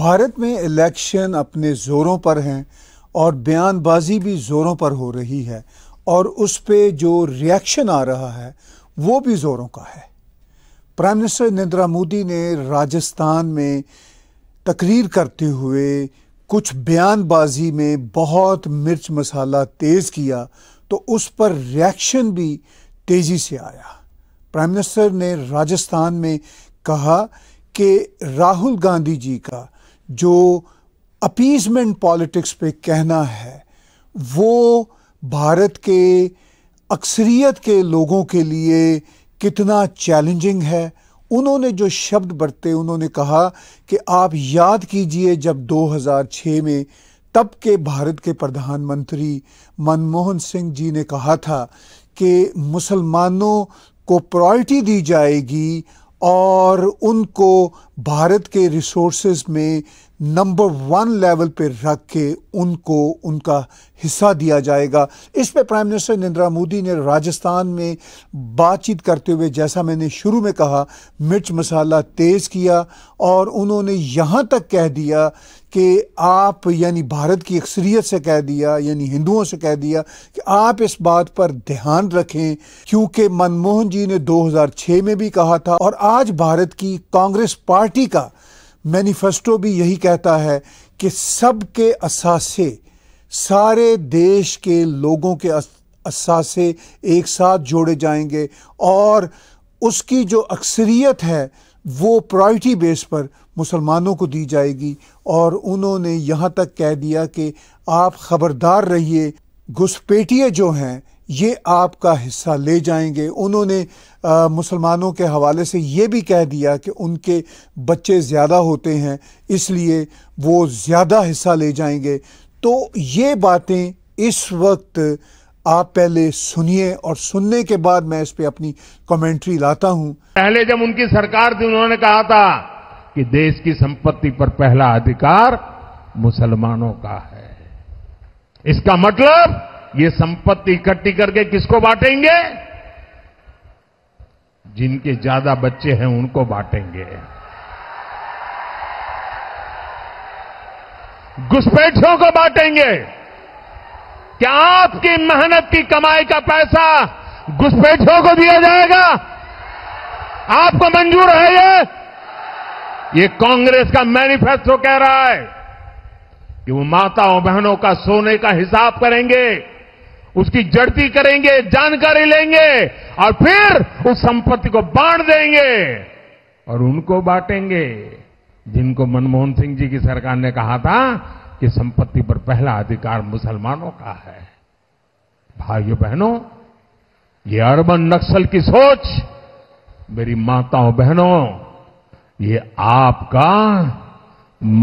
भारत में इलेक्शन अपने ज़ोरों पर हैं और बयानबाजी भी ज़ोरों पर हो रही है और उस पर जो रिएक्शन आ रहा है वो भी ज़ोरों का है प्राइम मिनिस्टर नरेंद्र मोदी ने राजस्थान में तकरीर करते हुए कुछ बयानबाजी में बहुत मिर्च मसाला तेज़ किया तो उस पर रिएक्शन भी तेज़ी से आया प्राइम मिनिस्टर ने राजस्थान में कहा कि राहुल गांधी जी का जो अपीजमेंट पॉलिटिक्स पे कहना है वो भारत के अक्सरियत के लोगों के लिए कितना चैलेंजिंग है उन्होंने जो शब्द बरते उन्होंने कहा कि आप याद कीजिए जब 2006 में तब के भारत के प्रधानमंत्री मनमोहन सिंह जी ने कहा था कि मुसलमानों को प्रायोरिटी दी जाएगी और उनको भारत के रिसोर्सेज में नंबर वन लेवल पे रख के उनको उनका हिस्सा दिया जाएगा इस पे प्राइम मिनिस्टर नरेंद्र मोदी ने राजस्थान में बातचीत करते हुए जैसा मैंने शुरू में कहा मिर्च मसाला तेज़ किया और उन्होंने यहाँ तक कह दिया कि आप यानी भारत की अक्सरियत से कह दिया यानी हिंदुओं से कह दिया कि आप इस बात पर ध्यान रखें क्योंकि मनमोहन जी ने 2006 में भी कहा था और आज भारत की कांग्रेस पार्टी का मैनिफेस्टो भी यही कहता है कि सबके असासे सारे देश के लोगों के असासे एक साथ जोड़े जाएंगे और उसकी जो अक्सरियत है वो प्रायोरिटी बेस पर मुसलमानों को दी जाएगी और उन्होंने यहाँ तक कह दिया कि आप ख़बरदार रहिए घुसपेटिए जो हैं ये आपका हिस्सा ले जाएंगे उन्होंने मुसलमानों के हवाले से ये भी कह दिया कि उनके बच्चे ज़्यादा होते हैं इसलिए वो ज़्यादा हिस्सा ले जाएंगे तो ये बातें इस वक्त आप पहले सुनिए और सुनने के बाद मैं इस पे अपनी कमेंट्री लाता हूं पहले जब उनकी सरकार थी उन्होंने कहा था कि देश की संपत्ति पर पहला अधिकार मुसलमानों का है इसका मतलब ये संपत्ति इकट्ठी करके किसको बांटेंगे जिनके ज्यादा बच्चे हैं उनको बांटेंगे घुसपैठियों को बांटेंगे क्या आपकी मेहनत की कमाई का पैसा घुसपैठियों को दिया जाएगा आपको मंजूर है ये ये कांग्रेस का मैनिफेस्टो कह रहा है कि वो माताओं बहनों का सोने का हिसाब करेंगे उसकी जड़ती करेंगे जानकारी लेंगे और फिर उस संपत्ति को बांट देंगे और उनको बांटेंगे जिनको मनमोहन सिंह जी की सरकार ने कहा था कि संपत्ति पर पहला अधिकार मुसलमानों का है भाइयों बहनों ये अर्बन नक्सल की सोच मेरी माताओं बहनों ये आपका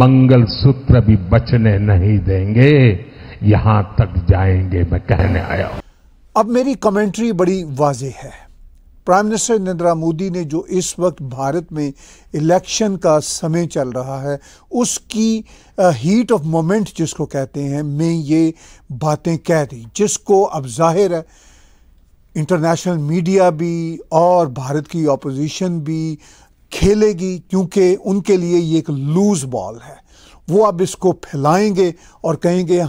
मंगल सूत्र भी बचने नहीं देंगे यहां तक जाएंगे मैं कहने आया हूं अब मेरी कमेंट्री बड़ी वाजह है प्राइम मिनिस्टर नरेंद्र मोदी ने जो इस वक्त भारत में इलेक्शन का समय चल रहा है उसकी हीट ऑफ मोमेंट जिसको कहते हैं मैं ये बातें कह दी जिसको अब जाहिर है इंटरनेशनल मीडिया भी और भारत की अपोजिशन भी खेलेगी क्योंकि उनके लिए ये एक लूज़ बॉल है वो अब इसको फैलाएंगे और कहेंगे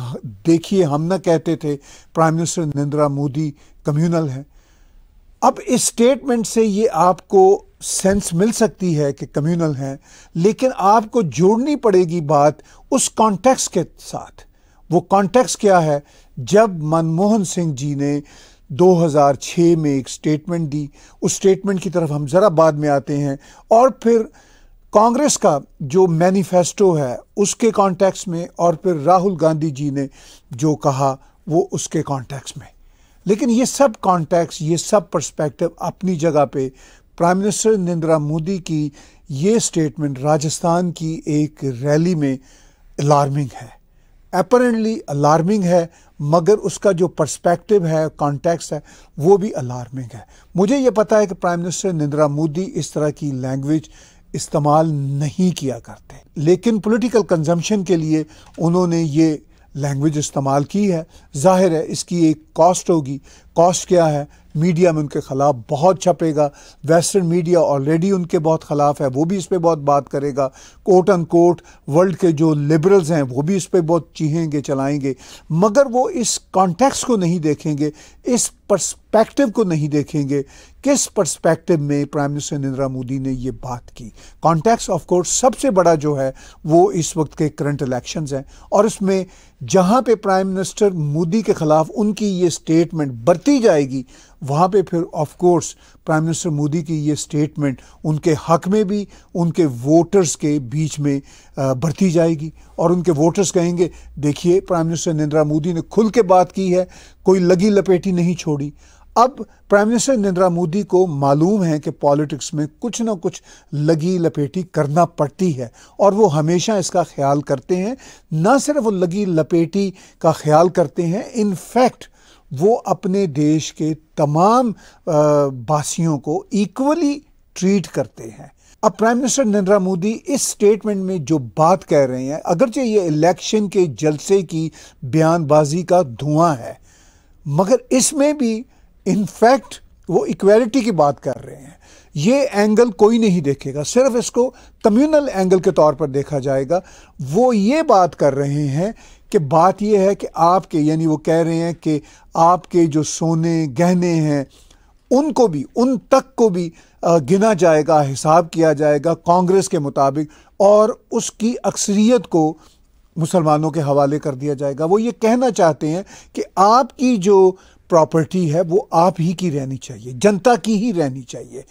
देखिए हम ना कहते थे prime minister Narendra Modi communal है अब इस स्टेटमेंट से ये आपको सेंस मिल सकती है कि कम्युनल हैं लेकिन आपको जोड़नी पड़ेगी बात उस कॉन्टेक्स के साथ वो कॉन्टेक्स क्या है जब मनमोहन सिंह जी ने 2006 में एक स्टेटमेंट दी उस स्टेटमेंट की तरफ हम ज़रा बाद में आते हैं और फिर कांग्रेस का जो मैनिफेस्टो है उसके कॉन्टेक्स में और फिर राहुल गांधी जी ने जो कहा वो उसके कॉन्टेक्स में लेकिन ये सब कॉन्टेक्स ये सब पर्सपेक्टिव अपनी जगह पे प्राइम मिनिस्टर नरेंद्र मोदी की ये स्टेटमेंट राजस्थान की एक रैली में अलार्मिंग है अपरेंटली अलार्मिंग है मगर उसका जो पर्सपेक्टिव है कॉन्टेक्स्ट है वो भी अलार्मिंग है मुझे ये पता है कि प्राइम मिनिस्टर नरेंद्र मोदी इस तरह की लैंग्वेज इस्तेमाल नहीं किया करते लेकिन पॉलिटिकल कंजम्पशन के लिए उन्होंने ये लैंग्वेज इस्तेमाल की है जाहिर है इसकी एक कॉस्ट होगी कॉस्ट क्या है मीडिया में उनके खिलाफ बहुत छपेगा वेस्टर्न मीडिया ऑलरेडी उनके बहुत खिलाफ है वो भी इस पर बहुत बात करेगा कोट एंड कोट वर्ल्ड के जो लिबरल्स हैं वो भी इस पर बहुत चीहेंगे चलाएंगे मगर वो इस कॉन्टेक्स्ट को नहीं देखेंगे इस पर्सपेक्टिव को नहीं देखेंगे किस पर्सपेक्टिव में प्राइम मिनिस्टर नरेंद्र मोदी ने ये बात की कॉन्टेक्स्ट ऑफ कोर्स सबसे बड़ा जो है वो इस वक्त के करंट इलेक्शन हैं और उसमें जहाँ पे प्राइम मिनिस्टर मोदी के खिलाफ उनकी ये स्टेटमेंट बरती बढ़ती जाएगी वहाँ पे फिर of course prime minister Modi की ये स्टेटमेंट उनके हक में भी उनके वोटर्स के बीच में बढ़ती जाएगी और उनके वोटर्स कहेंगे देखिए प्राइम मिनिस्टर नरेंद्र मोदी ने खुल के बात की है कोई लगी लपेटी नहीं छोड़ी अब प्राइम मिनिस्टर नरेंद्र मोदी को मालूम है कि पॉलिटिक्स में कुछ ना कुछ लगी लपेटी करना पड़ती है और वो हमेशा इसका ख्याल करते हैं ना सिर्फ वो लगी लपेटी का ख्याल करते हैं इनफैक्ट वो अपने देश के तमाम बासियों को इक्वली ट्रीट करते हैं अब प्राइम मिनिस्टर नरेंद्र मोदी इस स्टेटमेंट में जो बात कह रहे हैं अगरचे ये इलेक्शन के जलसे की बयानबाजी का धुआं है मगर इसमें भी इनफैक्ट वो इक्वेलिटी की बात कर रहे हैं ये एंगल कोई नहीं देखेगा सिर्फ इसको कम्युनल एंगल के तौर पर देखा जाएगा वो ये बात कर रहे हैं कि बात यह है कि आपके यानी वो कह रहे हैं कि आपके जो सोने गहने हैं उनको भी उन तक को भी गिना जाएगा हिसाब किया जाएगा कांग्रेस के मुताबिक और उसकी अक्सरियत को मुसलमानों के हवाले कर दिया जाएगा वो ये कहना चाहते हैं कि आपकी जो प्रॉपर्टी है वो आप ही की रहनी चाहिए जनता की ही रहनी चाहिए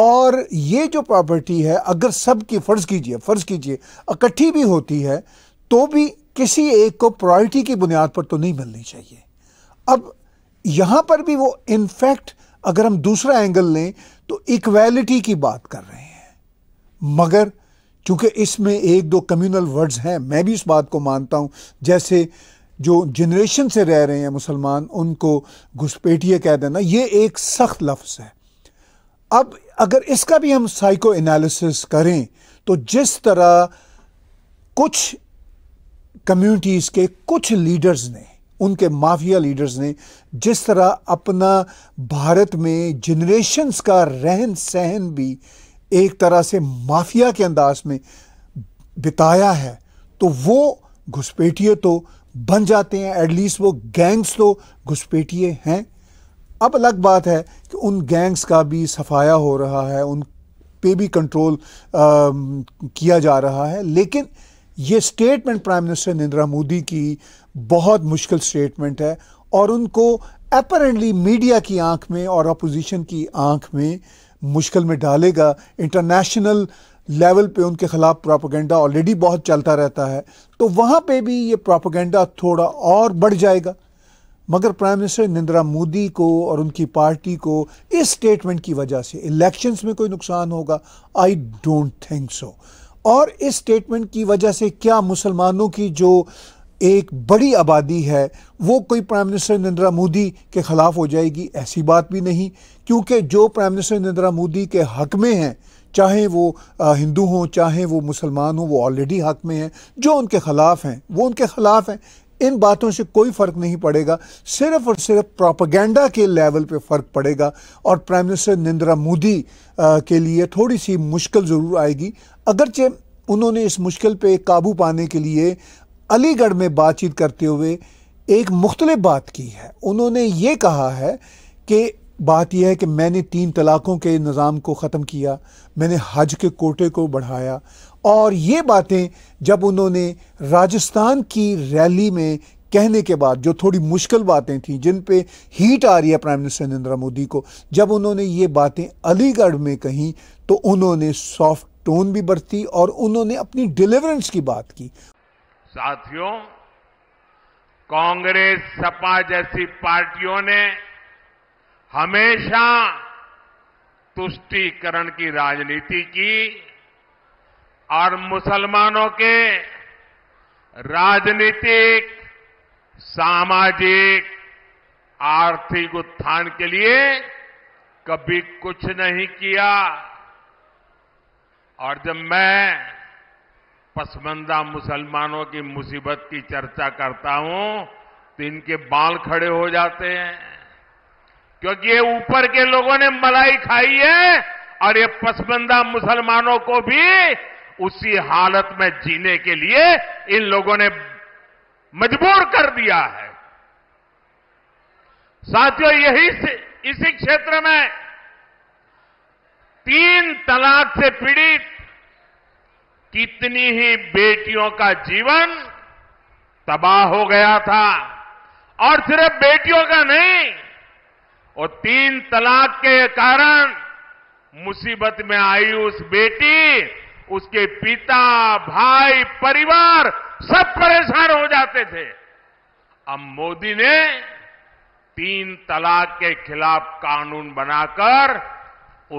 और ये जो प्रॉपर्टी है अगर सब की फ़र्ज़ कीजिए फ़र्ज़ कीजिए इकट्ठी भी होती है तो भी किसी एक को प्रायोरिटी की बुनियाद पर तो नहीं मिलनी चाहिए अब यहां पर भी वो इनफैक्ट अगर हम दूसरा एंगल लें तो इक्वेलिटी की बात कर रहे हैं मगर चूंकि इसमें एक दो कम्युनल वर्ड्स हैं मैं भी इस बात को मानता हूं जैसे जो जनरेशन से रह रहे हैं मुसलमान उनको घुसपेटिए कह देना ये एक सख्त लफ्ज़ है अब अगर इसका भी हम साइको एनालिसिस करें तो जिस तरह कुछ कम्युनिटीज़ के कुछ लीडर्स ने उनके माफिया लीडर्स ने जिस तरह अपना भारत में जनरेशंस का रहन सहन भी एक तरह से माफिया के अंदाज में बिताया है तो वो घुसपैठिए तो बन जाते हैं एटलीस्ट वो गैंग्स तो घुसपैठिए हैं अब अलग बात है कि उन गैंग्स का भी सफाया हो रहा है उन पे भी कंट्रोल आ, किया जा रहा है लेकिन ये statement prime minister Narendra Modi की बहुत मुश्किल स्टेटमेंट है और उनको अपरेंटली मीडिया की आंख में और अपोजिशन की आंख में मुश्किल में डालेगा इंटरनेशनल लेवल पे उनके खिलाफ प्रोपोगेंडा ऑलरेडी बहुत चलता रहता है तो वहाँ पे भी ये प्रोपोगेंडा थोड़ा और बढ़ जाएगा मगर प्राइम मिनिस्टर नरेंद्र मोदी को और उनकी पार्टी को इस स्टेटमेंट की वजह से इलेक्शंस में कोई नुकसान होगा आई डोंट थिंक सो और इस स्टेटमेंट की वजह से क्या मुसलमानों की जो एक बड़ी आबादी है वो कोई प्राइम मिनिस्टर नरेंद्र मोदी के ख़िलाफ़ हो जाएगी ऐसी बात भी नहीं क्योंकि जो प्राइम मिनिस्टर नरेंद्र मोदी के हक में हैं चाहे वो हिंदू हों चाहे वो मुसलमान हों वो ऑलरेडी हक में हैं जो उनके ख़िलाफ़ हैं वो उनके ख़िलाफ़ हैं इन बातों से कोई फ़र्क नहीं पड़ेगा सिर्फ और सिर्फ प्रोपागेंडा के लेवल पे फ़र्क पड़ेगा और प्राइम मिनिस्टर नरेंद्र मोदी के लिए थोड़ी सी मुश्किल ज़रूर आएगी अगरचे उन्होंने इस मुश्किल पर काबू पाने के लिए अलीगढ़ में बातचीत करते हुए एक मुख्तलि बात की है उन्होंने ये कहा है कि बात यह है कि मैंने तीन तलाक़ों के निज़ाम को ख़त्म किया मैंने हज के कोटे को बढ़ाया और ये बातें जब उन्होंने राजस्थान की रैली में कहने के बाद जो थोड़ी मुश्किल बातें थीं जिन पे हीट आ रही है प्राइम मिनिस्टर नरेंद्र मोदी को जब उन्होंने ये बातें अलीगढ़ में कहीं तो उन्होंने सॉफ्ट टोन भी बरती और उन्होंने अपनी डिलीवरेंस की बात की साथियों कांग्रेस सपा जैसी पार्टियों ने हमेशा तुष्टीकरण की राजनीति की और मुसलमानों के राजनीतिक सामाजिक आर्थिक उत्थान के लिए कभी कुछ नहीं किया और जब मैं पसमंदा मुसलमानों की मुसीबत की चर्चा करता हूं तो इनके बाल खड़े हो जाते हैं क्योंकि ये ऊपर के लोगों ने मलाई खाई है और ये पसमंदा मुसलमानों को भी उसी हालत में जीने के लिए इन लोगों ने मजबूर कर दिया है साथियों यही इसी क्षेत्र में तीन तलाक से पीड़ित कितनी ही बेटियों का जीवन तबाह हो गया था और सिर्फ बेटियों का नहीं और तीन तलाक के कारण मुसीबत में आई उस बेटी उसके पिता भाई परिवार सब परेशान हो जाते थे अब मोदी ने तीन तलाक के खिलाफ कानून बनाकर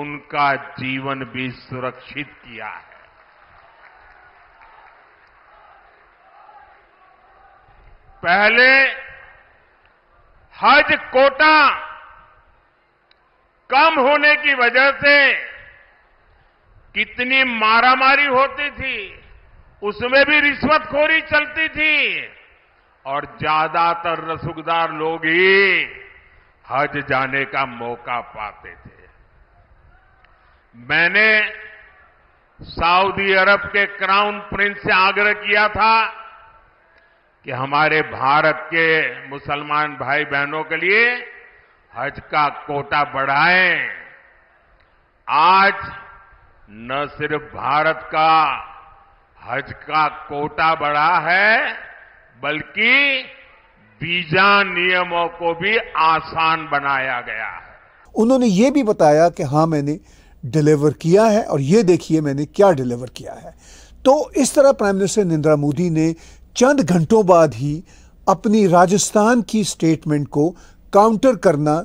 उनका जीवन भी सुरक्षित किया है पहले हज कोटा कम होने की वजह से कितनी मारामारी होती थी उसमें भी रिश्वतखोरी चलती थी और ज्यादातर रसूखदार लोग ही हज जाने का मौका पाते थे मैंने सऊदी अरब के क्राउन प्रिंस से आग्रह किया था कि हमारे भारत के मुसलमान भाई बहनों के लिए हज का कोटा बढ़ाएं आज न सिर्फ भारत का हज का कोटा बढ़ा है बल्कि वीजा नियमों को भी आसान बनाया गया है उन्होंने ये भी बताया कि हाँ मैंने डिलीवर किया है और ये देखिए मैंने क्या डिलीवर किया है तो इस तरह प्राइम मिनिस्टर नरेंद्र मोदी ने चंद घंटों बाद ही अपनी राजस्थान की स्टेटमेंट को काउंटर करना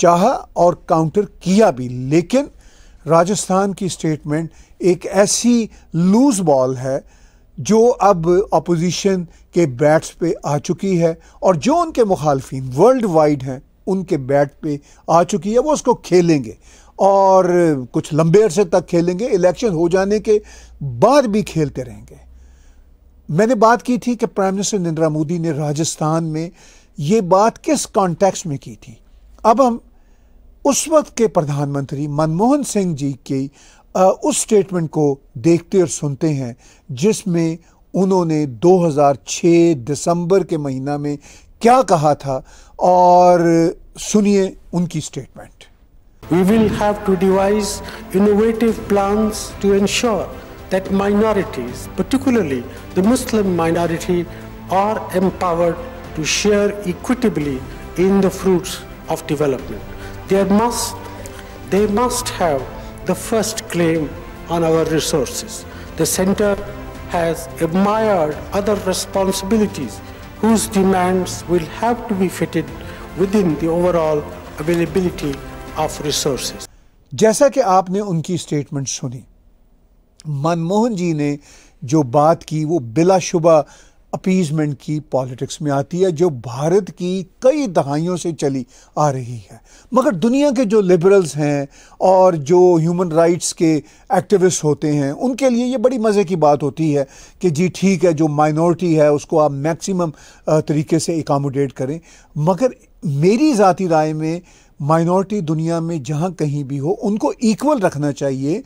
चाहा और काउंटर किया भी लेकिन राजस्थान की स्टेटमेंट एक ऐसी लूज बॉल है जो अब अपोजिशन के बैट्स पे आ चुकी है और जो उनके मुखालफी वर्ल्ड वाइड हैं उनके बैट पे आ चुकी है वो उसको खेलेंगे और कुछ लंबे अरसे तक खेलेंगे इलेक्शन हो जाने के बाद भी खेलते रहेंगे मैंने बात की थी कि प्राइम मिनिस्टर नरेंद्र मोदी ने राजस्थान में ये बात किस कॉन्टेक्स्ट में की थी अब हम उस वक्त के प्रधानमंत्री मनमोहन सिंह जी की उस स्टेटमेंट को देखते और सुनते हैं जिसमें उन्होंने 2006 दिसंबर के महीना में क्या कहा था और सुनिए उनकी statement we will have to devise innovative plans to ensure that minorities, particularly the Muslim minority, are empowered to share equitably in the fruits of development. They must, they must have the first claim on our resources. The center has admired other responsibilities whose demands will have to be fitted within the overall availability of resources. जैसा कि आपने उनकी statement सुनी मनमोहन जी ने जो बात की वो बिलाशुबा अपीजमेंट की पॉलिटिक्स में आती है जो भारत की कई दहाइयों से चली आ रही है मगर दुनिया के जो लिबरल्स हैं और जो ह्यूमन राइट्स के एक्टिविस्ट होते हैं उनके लिए ये बड़ी मज़े की बात होती है कि जी ठीक है जो माइनॉरिटी है उसको आप मैक्सिमम तरीके से एकामोडेट करें मगर मेरी ज़ाती राय में माइनॉरिटी दुनिया में जहाँ कहीं भी हो उनको इक्वल रखना चाहिए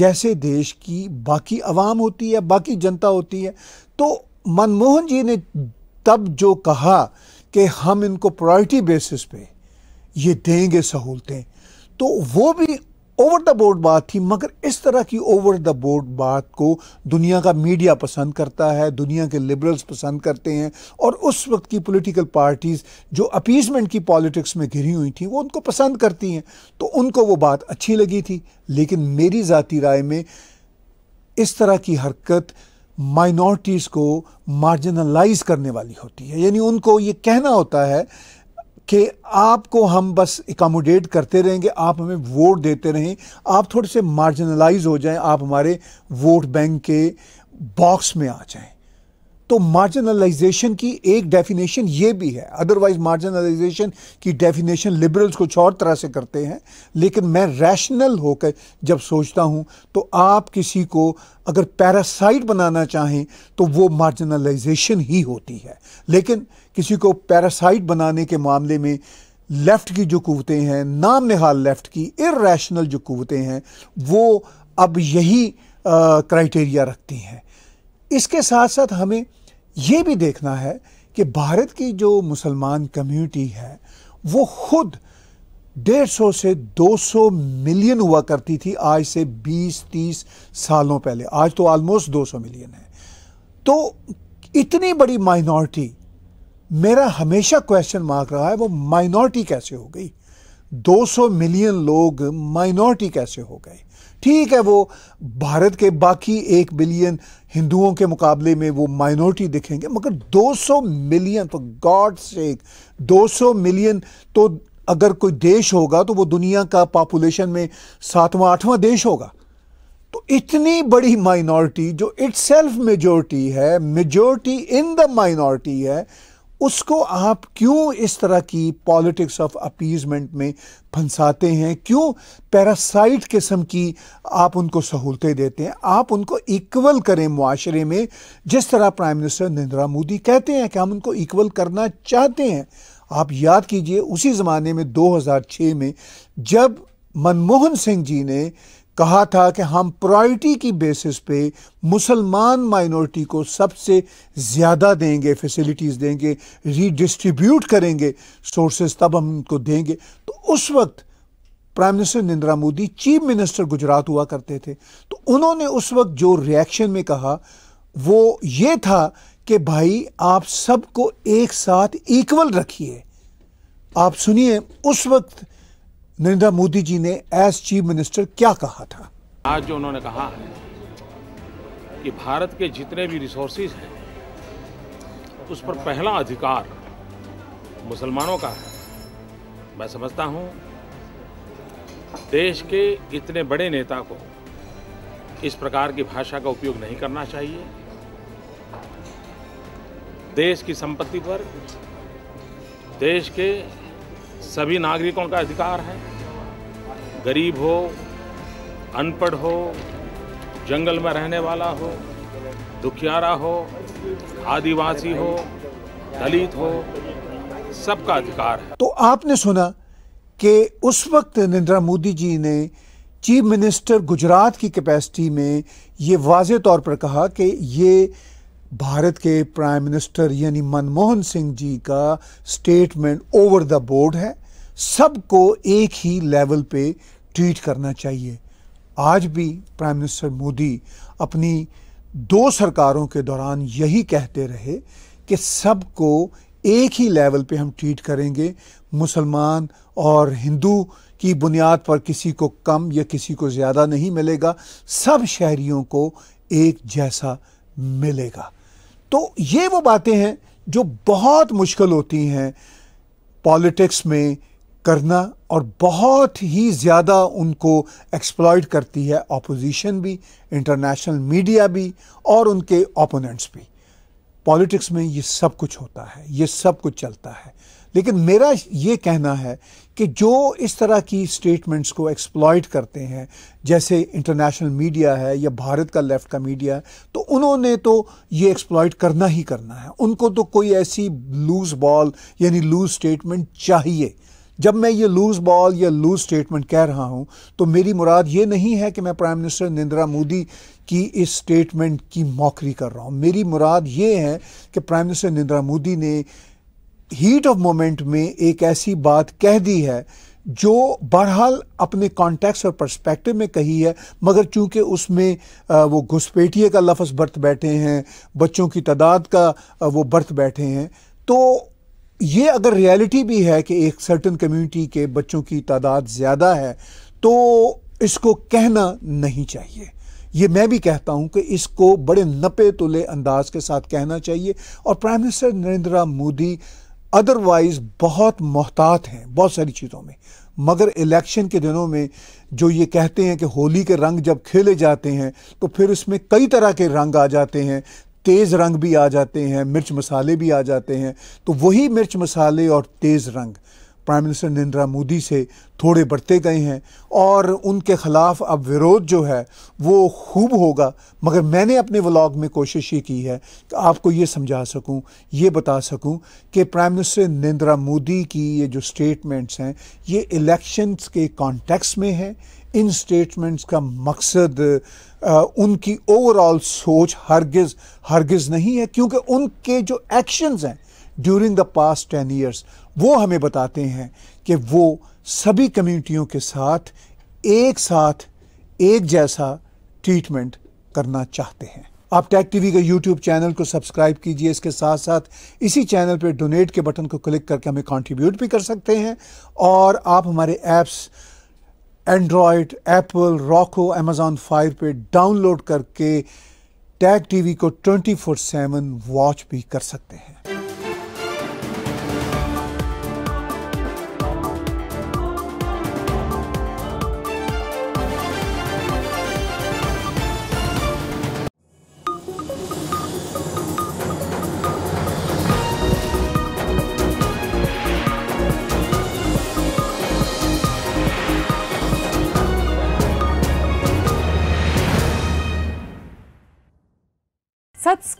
जैसे देश की बाकी आवाम होती है बाकी जनता होती है तो मनमोहन जी ने तब जो कहा कि हम इनको प्रायोरिटी बेसिस पे ये देंगे सहूलतें तो वो भी ओवर द बोर्ड बात थी मगर इस तरह की ओवर द बोर्ड बात को दुनिया का मीडिया पसंद करता है दुनिया के लिबरल्स पसंद करते हैं और उस वक्त की पॉलिटिकल पार्टीज़ जो अपीजमेंट की पॉलिटिक्स में घिरी हुई थी वो उनको पसंद करती हैं तो उनको वो बात अच्छी लगी थी लेकिन मेरी ज़ाती राय में इस तरह की हरकत माइनॉरिटीज़ को मार्जिनलाइज करने वाली होती है यानी उनको ये कहना होता है कि आपको हम बस एकोमोडेट करते रहेंगे आप हमें वोट देते रहें आप थोड़े से मार्जिनलाइज हो जाएं आप हमारे वोट बैंक के बॉक्स में आ जाएं तो मार्जिनलाइजेशन की एक डेफिनेशन ये भी है अदरवाइज मार्जिनलाइजेशन की डेफिनेशन लिबरल्स कुछ और तरह से करते हैं लेकिन मैं रैशनल होकर जब सोचता हूँ तो आप किसी को अगर पैरासाइट बनाना चाहें तो वो मार्जिनलाइजेशन ही होती है लेकिन किसी को पैरासाइट बनाने के मामले में लेफ़्ट की जो कुतें हैं नाम निहाल लेफ़्ट की इरेशनल जो कुतें हैं वो अब यही क्राइटेरिया रखती हैं इसके साथ साथ हमें ये भी देखना है कि भारत की जो मुसलमान कम्युनिटी है वो खुद डेढ़ सौ से 200 मिलियन हुआ करती थी आज से 20-30 सालों पहले आज तो ऑलमोस्ट 200 मिलियन है तो इतनी बड़ी माइनॉरिटी मेरा हमेशा क्वेश्चन मार्क रहा है वो माइनॉरिटी कैसे हो गई 200 मिलियन लोग माइनॉरिटी कैसे हो गए ठीक है वो भारत के बाकी एक बिलियन हिंदुओं के मुकाबले में वो माइनॉरिटी दिखेंगे मगर 200 मिलियन तो गॉड सेक 200 मिलियन तो अगर कोई देश होगा तो वो दुनिया का पॉपुलेशन में सातवां आठवां देश होगा तो इतनी बड़ी माइनॉरिटी जो इट्स सेल्फ मेजोरिटी है मेजोरिटी इन द माइनॉरिटी है उसको आप क्यों इस तरह की पॉलिटिक्स ऑफ अपीजमेंट में फंसाते हैं क्यों पैरासाइट किस्म की आप उनको सहूलतें देते हैं आप उनको इक्वल करें माशरे में जिस तरह प्राइम मिनिस्टर नरेंद्र मोदी कहते हैं कि हम उनको इक्वल करना चाहते हैं आप याद कीजिए उसी ज़माने में 2006 में जब मनमोहन सिंह जी ने कहा था कि हम प्रायोरिटी की बेसिस पे मुसलमान माइनॉरिटी को सबसे ज़्यादा देंगे फैसिलिटीज़ देंगे रीडिस्ट्रीब्यूट करेंगे सोर्सेज तब हम उनको देंगे तो उस वक्त prime minister Narendra Modi chief minister Gujarat हुआ करते थे तो उन्होंने उस वक्त जो रिएक्शन में कहा वो ये था कि भाई आप सबको एक साथ इक्वल रखिए आप सुनिए उस वक्त नरेंद्र मोदी जी ने एज चीफ मिनिस्टर क्या कहा था आज जो उन्होंने कहा है कि भारत के जितने भी रिसोर्सेज हैं उस पर पहला अधिकार मुसलमानों का है मैं समझता हूँ देश के इतने बड़े नेता को इस प्रकार की भाषा का उपयोग नहीं करना चाहिए देश की संपत्ति पर देश के सभी नागरिकों का अधिकार है गरीब हो अनपढ़ हो जंगल में रहने वाला हो दुखियारा हो आदिवासी हो दलित हो सबका अधिकार है तो आपने सुना कि उस वक्त नरेंद्र मोदी जी ने चीफ मिनिस्टर गुजरात की कैपेसिटी में ये वाज तौर पर कहा कि ये भारत के प्राइम मिनिस्टर यानी मनमोहन सिंह जी का स्टेटमेंट ओवर द बोर्ड है सबको एक ही लेवल पे ट्वीट करना चाहिए आज भी प्राइम मिनिस्टर मोदी अपनी दो सरकारों के दौरान यही कहते रहे कि सबको एक ही लेवल पे हम ट्रीट करेंगे मुसलमान और हिंदू की बुनियाद पर किसी को कम या किसी को ज़्यादा नहीं मिलेगा सब शहरियों को एक जैसा मिलेगा तो ये वो बातें हैं जो बहुत मुश्किल होती हैं पॉलिटिक्स में करना और बहुत ही ज़्यादा उनको एक्सप्लॉयड करती है अपोजिशन भी इंटरनेशनल मीडिया भी और उनके ओपोनेंट्स भी पॉलिटिक्स में ये सब कुछ होता है ये सब कुछ चलता है लेकिन मेरा ये कहना है कि जो इस तरह की स्टेटमेंट्स को एक्सप्लॉयड करते हैं जैसे इंटरनेशनल मीडिया है या भारत का लेफ्ट का मीडिया है तो उन्होंने तो ये एक्सप्लॉयड करना ही करना है उनको तो कोई ऐसी लूज बॉल यानी लूज स्टेटमेंट चाहिए जब मैं ये लूज़ बॉल या लूज़ स्टेटमेंट कह रहा हूँ तो मेरी मुराद ये नहीं है कि मैं प्राइम मिनिस्टर नरेंद्रा मोदी की इस स्टेटमेंट की मौकरी कर रहा हूँ मेरी मुराद ये है कि प्राइम मिनिस्टर नरेंद्रा मोदी ने हीट ऑफ मोमेंट में एक ऐसी बात कह दी है जो बहरहाल अपने कॉन्टेक्स और पर्सपेक्टिव में कही है मगर चूंकि उसमें वो घुसपैठिए का लफ्ज़ बर्थ बैठे हैं बच्चों की तादाद का वो बर्थ बैठे हैं तो ये अगर रियलिटी भी है कि एक सर्टन कम्युनिटी के बच्चों की तादाद ज़्यादा है तो इसको कहना नहीं चाहिए ये मैं भी कहता हूं कि इसको बड़े नपे तुले अंदाज के साथ कहना चाहिए और prime minister Narendra Modi otherwise बहुत मोहतात हैं बहुत सारी चीज़ों में मगर इलेक्शन के दिनों में जो ये कहते हैं कि होली के रंग जब खेले जाते हैं तो फिर उसमें कई तरह के रंग आ जाते हैं तेज़ रंग भी आ जाते हैं मिर्च मसाले भी आ जाते हैं तो वही मिर्च मसाले और तेज़ रंग प्राइम मिनिस्टर नरेंद्र मोदी से थोड़े बढ़ते गए हैं और उनके ख़िलाफ़ अब विरोध जो है वो खूब होगा मगर मैंने अपने व्लॉग में कोशिश ये की है कि आपको ये समझा सकूं ये बता सकूं कि प्राइम मिनिस्टर नरेंद्र मोदी की ये जो स्टेटमेंट्स हैं ये इलेक्शंस के कॉन्टेक्स में है इन स्टेटमेंट्स का मकसद आ, उनकी ओवरऑल सोच हरगिज़ हरगिज़ नहीं है क्योंकि उनके जो एक्शंस हैं during the past ten years वो हमें बताते हैं कि वो सभी कम्यूनिटियों के साथ एक साथ एक जैसा ट्रीटमेंट करना चाहते हैं आप टैग टीवी के यूट्यूब चैनल को सब्सक्राइब कीजिए इसके साथ साथ इसी चैनल पर डोनेट के बटन को क्लिक करके हमें कंट्रीब्यूट भी कर सकते हैं और आप हमारे apps Android Apple Roku Amazon Fire पे डाउनलोड करके टैग टीवी को 24/7 वॉच भी कर सकते हैं